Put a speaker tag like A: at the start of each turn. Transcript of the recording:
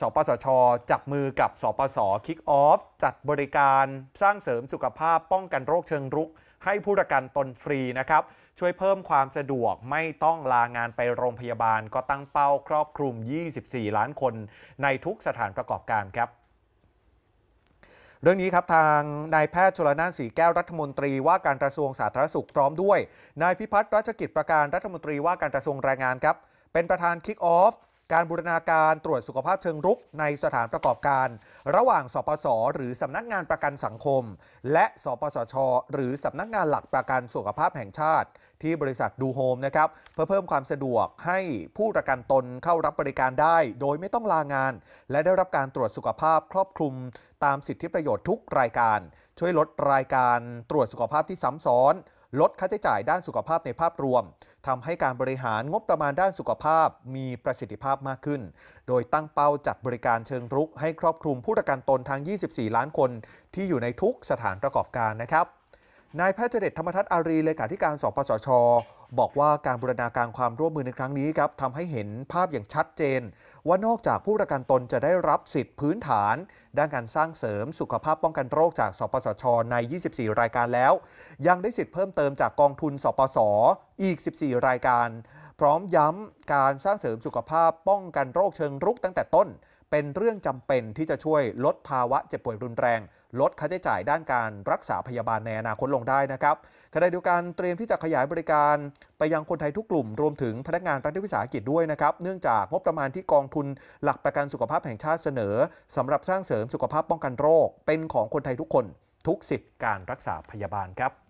A: สปสชจับมือกับ สปสคิกออฟ จัดบริการสร้างเสริมสุขภาพป้องกันโรคเชิงรุก ให้ผู้ประกันตนฟรีนะครับ ช่วยเพิ่มความสะดวกไม่ต้องลางานไปโรงพยาบาลก็ตั้งเป้าครอบคลุม 24 ล้านคน ในทุกสถานประกอบการครับ เรื่องนี้ครับทางนายแพทย์ชลนานสีแก้วรัฐมนตรีว่าการกระทรวงสาธารณสุขพร้อมด้วยนายพิพัฒน์รัชกิจประการรัฐมนตรีว่าการกระทรวงแรงงานครับ เป็นประธานคิกออฟการบูรณาการตรวจสุขภาพเชิงรุกในสถานประกอบการ ระหว่าง สปส หรือสำนักงานประกันสังคม และสปสช หรือสำนักงานหลักประกันสุขภาพแห่งชาติ ที่บริษัทดูโฮมนะครับเพื่อเพิ่มความสะดวกให้ผู้ประกันตนเข้ารับบริการได้ โดยไม่ต้องลางาน และได้รับการตรวจสุขภาพครอบคลุม ตามสิทธิประโยชน์ทุกรายการ ช่วยลดรายการตรวจสุขภาพที่ซ้ำซ้อน ลดค่าใช้จ่ายด้านสุขภาพในภาพรวมทำให้การบริหารงบประมาณด้านสุขภาพมีประสิทธิภาพมากขึ้น โดยตั้งเป้าจัดบริการเชิงรุกให้ครอบคลุมผู้ประกันตนทั้ง24 ล้านคน ที่อยู่ในทุกสถานประกอบการนะครับ นายแพทย์เจเดตธรรมทัศน์อารี เลขาธิการสปสชบอกว่าการบูรณาการความร่วมมือในครั้งนี้ครับทำให้เห็นภาพอย่างชัดเจน ว่านอกจากผู้ประกันตนจะได้รับสิทธิพื้นฐาน ด้านการสร้างเสริมสุขภาพป้องกันโรคจากสปสชใน 24 รายการแล้ว ยังได้สิทธิเพิ่มเติมจากกองทุนสปสออีก 14 รายการ พร้อมย้ำการสร้างเสริมสุขภาพป้องกันโรคเชิงรุกตั้งแต่ต้นเป็นเรื่องจำเป็นที่จะช่วยลดภาวะเจ็บป่วยรุนแรง ลดค่าใช้จ่ายด้านการรักษาพยาบาลในอนาคตลงได้นะครับขณะเดียวกันเตรียมที่จะขยายบริการไปยังคนไทยทุกกลุ่ม รวมถึงพนักงานรัฐวิสาหกิจด้วยนะครับ เนื่องจากงบประมาณที่กองทุนหลักประกันสุขภาพแห่งชาติเสนอ สำหรับสร้างเสริมสุขภาพป้องกันโรค เป็นของคนไทยทุกคนทุกสิทธิการรักษาพยาบาลครับ